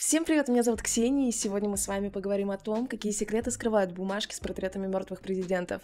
Всем привет, меня зовут Ксения, и сегодня мы с вами поговорим о том, какие секреты скрывают бумажки с портретами мертвых президентов.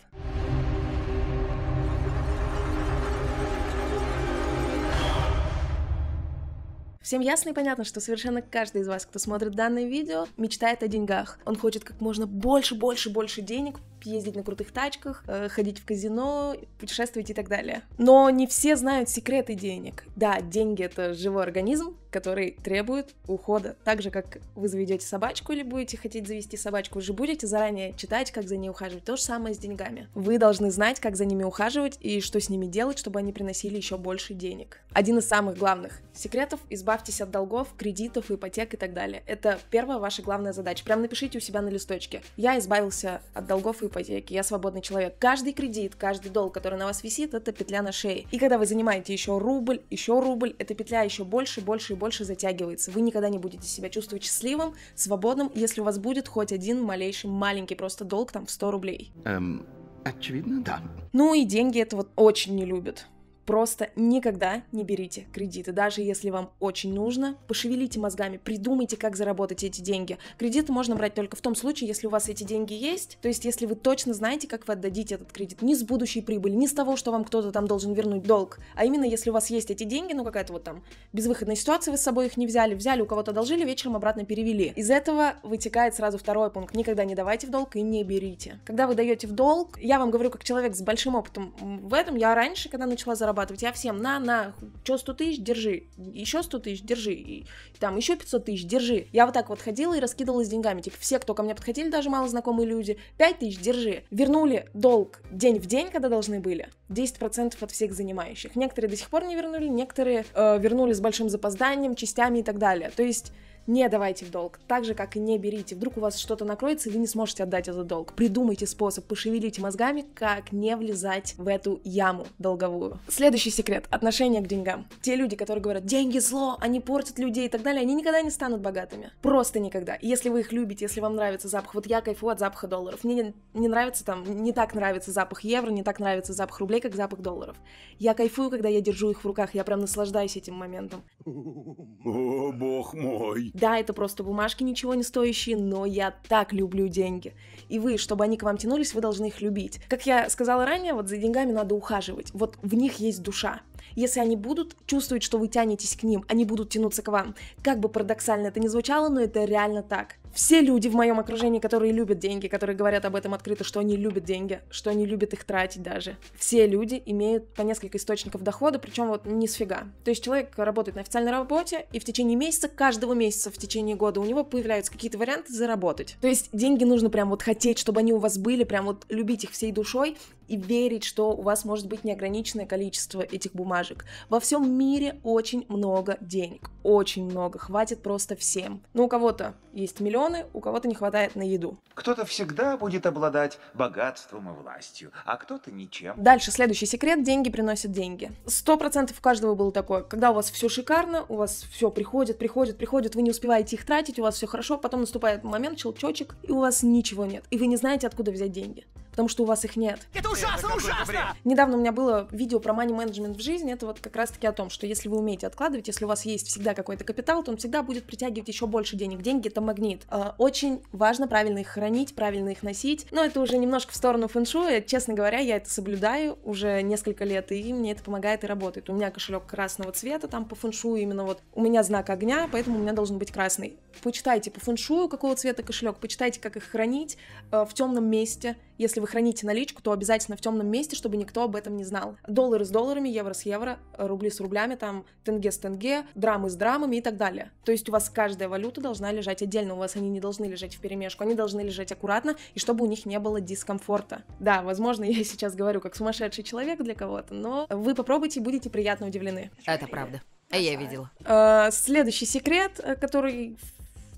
Всем ясно и понятно, что совершенно каждый из вас, кто смотрит данное видео, мечтает о деньгах. Он хочет как можно больше, больше, больше денег, ездить на крутых тачках, э, ходить в казино, путешествовать и так далее. Но не все знают секреты денег. Да, деньги — это живой организм, который требует ухода. Так же, как вы заведете собачку или будете хотеть завести собачку, вы же будете заранее читать, как за ней ухаживать. То же самое с деньгами. Вы должны знать, как за ними ухаживать и что с ними делать, чтобы они приносили еще больше денег. Один из самых главных секретов — избавьтесь от долгов, кредитов, ипотек и так далее. Это первая ваша главная задача. Прям напишите у себя на листочке. Я избавился от долгов и ипотеки, я свободный человек. Каждый кредит, каждый долг, который на вас висит, это петля на шее. И когда вы занимаете еще рубль, еще рубль, эта петля еще больше, больше и больше затягивается. Вы никогда не будете себя чувствовать счастливым, свободным, если у вас будет хоть один малейший маленький просто долг там в 100 рублей. Эм, очевидно, да. Ну и деньги это вот очень не любят. Просто никогда не берите кредиты, даже если вам очень нужно. Пошевелите мозгами, придумайте, как заработать эти деньги. Кредиты можно брать только в том случае, если у вас эти деньги есть, то есть если вы точно знаете, как вы отдадите этот кредит. Не с будущей прибыли, не с того, что вам кто-то там должен вернуть долг, а именно если у вас есть эти деньги, ну какая-то вот там безвыходная ситуация, вы с собой их не взяли, взяли, у кого-то одолжили, вечером обратно перевели. Из этого вытекает сразу второй пункт. Никогда не давайте в долг и не берите. Когда вы даете в долг, я вам говорю как человек с большим опытом в этом, я раньше, когда начала зарабатывать, зарабатывать, я всем, на, на, что 100 тысяч, держи, еще 100 тысяч, держи, и, там еще 500 тысяч, держи. Я вот так вот ходила и раскидывалась деньгами, типа все, кто ко мне подходили, даже мало знакомые люди, 5 тысяч, держи. Вернули долг день в день, когда должны были, 10% от всех занимающих. Некоторые до сих пор не вернули, некоторые э, вернули с большим запозданием, частями и так далее. То есть не давайте в долг, так же, как и не берите. Вдруг у вас что-то накроется, и вы не сможете отдать этот долг. Придумайте способ, пошевелите мозгами, как не влезать в эту яму долговую. Следующий секрет. Отношение к деньгам. Те люди, которые говорят, деньги зло, они портят людей и так далее, они никогда не станут богатыми. Просто никогда. Если вы их любите, если вам нравится запах, вот я кайфую от запаха долларов. Мне не, нравится там, не так нравится запах евро, не так нравится запах рублей, как запах долларов. Я кайфую, когда я держу их в руках, я прям наслаждаюсь этим моментом. О, бог мой! Да, это просто бумажки ничего не стоящие, но я так люблю деньги. И вы, чтобы они к вам тянулись, вы должны их любить. Как я сказала ранее, вот за деньгами надо ухаживать. Вот в них есть душа. Если они будут чувствовать, что вы тянетесь к ним, они будут тянуться к вам. Как бы парадоксально это ни звучало, но это реально так все люди в моем окружении, которые любят деньги, которые говорят об этом открыто, что они любят деньги, что они любят их тратить даже, все люди имеют по несколько источников дохода, причем вот не с фига. То есть человек работает на официальной работе, и в течение месяца, каждого месяца в течение года у него появляются какие-то варианты заработать. То есть деньги нужно прям вот хотеть, чтобы они у вас были, прям вот любить их всей душой и верить, что у вас может быть неограниченное количество этих бумажек. Во всем мире очень много денег, очень много, хватит просто всем. Ну, у кого-то есть миллион, миллионы, у кого-то не хватает на еду. Кто-то всегда будет обладать богатством и властью, а кто-то ничем. Дальше, следующий секрет. Деньги приносят деньги. Сто процентов у каждого было такое. Когда у вас все шикарно, у вас все приходит, приходит, приходит, вы не успеваете их тратить, у вас все хорошо, потом наступает момент, щелчочек, и у вас ничего нет. И вы не знаете, откуда взять деньги потому что у вас их нет. Это ужасно, это ужасно! Бред. Недавно у меня было видео про money менеджмент в жизни, это вот как раз-таки о том, что если вы умеете откладывать, если у вас есть всегда какой-то капитал, то он всегда будет притягивать еще больше денег. Деньги — это магнит. А, очень важно правильно их хранить, правильно их носить, но это уже немножко в сторону фэншуя. Честно говоря, я это соблюдаю уже несколько лет, и мне это помогает и работает. У меня кошелек красного цвета, там по фэншую именно вот у меня знак огня, поэтому у меня должен быть красный. Почитайте по фэншую, какого цвета кошелек, почитайте, как их хранить а, в темном месте, если вы храните наличку, то обязательно в темном месте, чтобы никто об этом не знал. Доллары с долларами, евро с евро, рубли с рублями, там тенге с тенге, драмы с драмами и так далее. То есть у вас каждая валюта должна лежать отдельно, у вас они не должны лежать в перемешку, они должны лежать аккуратно, и чтобы у них не было дискомфорта. Да, возможно, я сейчас говорю как сумасшедший человек для кого-то, но вы попробуйте и будете приятно удивлены. Это правда. А я видела. Э, следующий секрет, э, который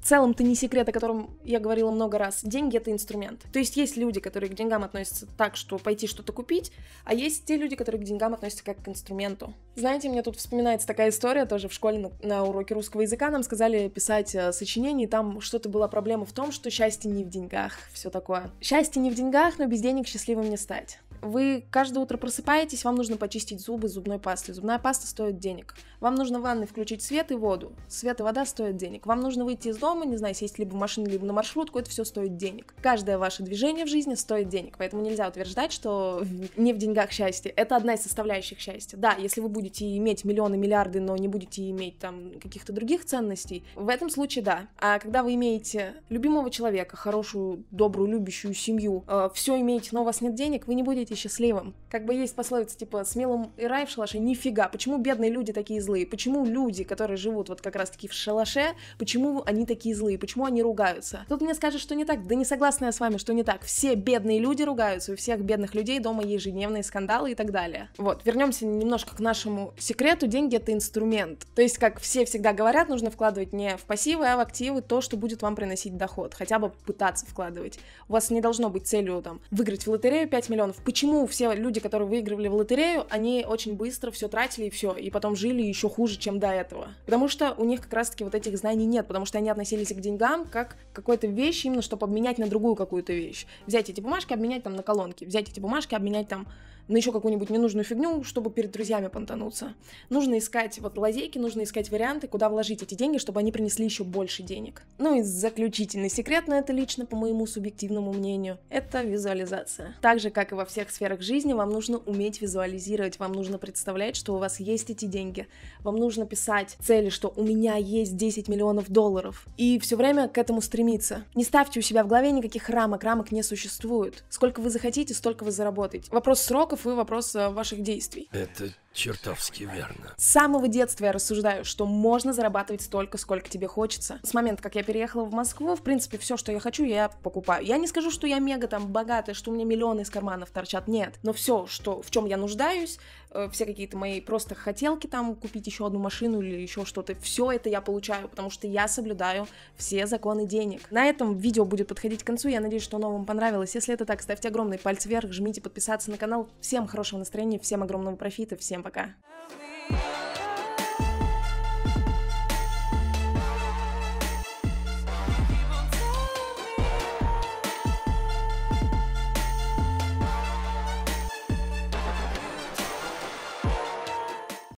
целом-то не секрет, о котором я говорила много раз. Деньги — это инструмент. То есть есть люди, которые к деньгам относятся так, что пойти что-то купить, а есть те люди, которые к деньгам относятся как к инструменту. Знаете, мне тут вспоминается такая история, тоже в школе на, на уроке русского языка нам сказали писать э, сочинение, и там что-то была проблема в том, что счастье не в деньгах, все такое. Счастье не в деньгах, но без денег счастливым не стать. Вы каждое утро просыпаетесь, вам нужно почистить зубы зубной пастой. Зубная паста стоит денег. Вам нужно в ванной включить свет и воду. Свет и вода стоят денег. Вам нужно выйти из дома, не знаю, сесть либо в машину, либо на маршрутку, это все стоит денег. Каждое ваше движение в жизни стоит денег, поэтому нельзя утверждать, что не в деньгах счастье. Это одна из составляющих счастья. Да, если вы будете иметь миллионы, миллиарды, но не будете иметь там каких-то других ценностей, в этом случае да. А когда вы имеете любимого человека, хорошую, добрую, любящую семью, э, все имеете, но у вас нет денег, вы не будете будете счастливым. Как бы есть пословица типа «смелым и рай в шалаше» — нифига. Почему бедные люди такие злые? Почему люди, которые живут вот как раз-таки в шалаше, почему они такие злые? Почему они ругаются? Тут мне скажут, что не так. Да не согласна я с вами, что не так. Все бедные люди ругаются, у всех бедных людей дома ежедневные скандалы и так далее. Вот, вернемся немножко к нашему секрету. Деньги — это инструмент. То есть, как все всегда говорят, нужно вкладывать не в пассивы, а в активы то, что будет вам приносить доход. Хотя бы пытаться вкладывать. У вас не должно быть целью там выиграть в лотерею 5 миллионов. Почему почему все люди, которые выигрывали в лотерею, они очень быстро все тратили и все, и потом жили еще хуже, чем до этого. Потому что у них как раз-таки вот этих знаний нет, потому что они относились к деньгам как к какой-то вещи, именно чтобы обменять на другую какую-то вещь. Взять эти бумажки, обменять там на колонки, взять эти бумажки, обменять там на еще какую-нибудь ненужную фигню, чтобы перед друзьями понтануться. Нужно искать вот лазейки, нужно искать варианты, куда вложить эти деньги, чтобы они принесли еще больше денег. Ну и заключительный секрет на это лично, по моему субъективному мнению, это визуализация. Так же, как и во всех сферах жизни, вам нужно уметь визуализировать, вам нужно представлять, что у вас есть эти деньги, вам нужно писать цели, что у меня есть 10 миллионов долларов, и все время к этому стремиться. Не ставьте у себя в голове никаких рамок, рамок не существует. Сколько вы захотите, столько вы заработаете. Вопрос срока сроков и вопрос э, ваших действий. Это Чертовски верно. С самого детства я рассуждаю, что можно зарабатывать столько, сколько тебе хочется. С момента, как я переехала в Москву, в принципе, все, что я хочу, я покупаю. Я не скажу, что я мега там богатая, что у меня миллионы из карманов торчат, нет. Но все, что, в чем я нуждаюсь, э, все какие-то мои просто хотелки там купить еще одну машину или еще что-то, все это я получаю, потому что я соблюдаю все законы денег. На этом видео будет подходить к концу, я надеюсь, что оно вам понравилось. Если это так, ставьте огромный палец вверх, жмите подписаться на канал. Всем хорошего настроения, всем огромного профита, всем пока.